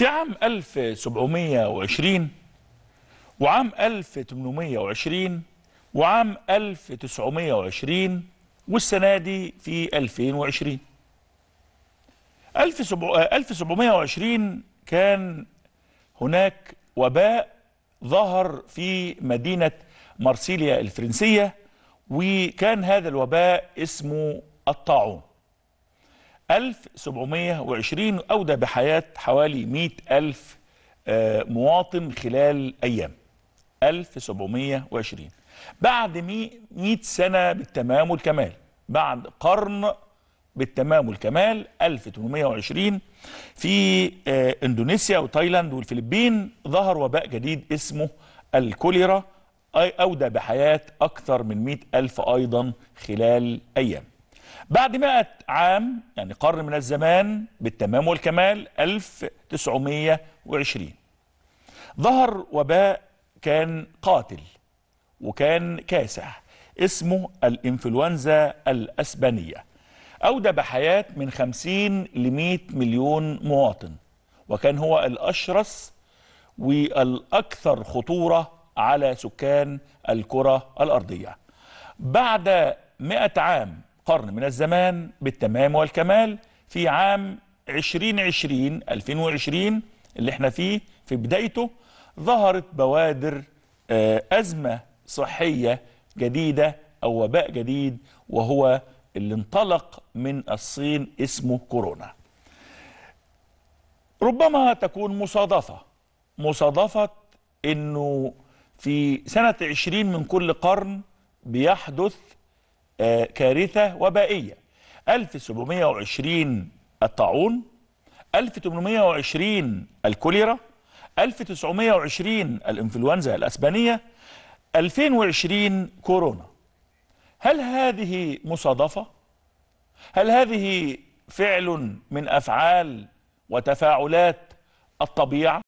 في عام 1720 وعام 1820 وعام 1920 والسنة دي في 2020 1720 كان هناك وباء ظهر في مدينة مارسيليا الفرنسية وكان هذا الوباء اسمه الطاعون 1720 أودى بحياة حوالي 100 ألف آه، مواطن خلال أيام 1720 بعد 100 سنة بالتمام والكمال بعد قرن بالتمام والكمال 1820 في آه، اندونيسيا وتايلاند والفلبين ظهر وباء جديد اسمه الكوليرا أودى بحياة أكثر من 100 ألف أيضا خلال أيام بعد مئة عام يعني قرن من الزمان بالتمام والكمال 1920 ظهر وباء كان قاتل وكان كاسح اسمه الإنفلونزا الأسبانية أودى بحياة من 50 ل 100 مليون مواطن وكان هو الأشرس والأكثر خطورة على سكان الكرة الأرضية بعد 100 عام قرن من الزمان بالتمام والكمال في عام 2020 2020 اللي احنا فيه في بدايته ظهرت بوادر آه، أزمة صحية جديدة أو وباء جديد وهو اللي انطلق من الصين اسمه كورونا ربما تكون مصادفة مصادفة أنه في سنة 20 من كل قرن بيحدث آه، كارثة وبائية 1720 الطاعون 1820 الكوليرا 1920 الإنفلونزا الأسبانية 2020 كورونا هل هذه مصادفة؟ هل هذه فعل من أفعال وتفاعلات الطبيعة؟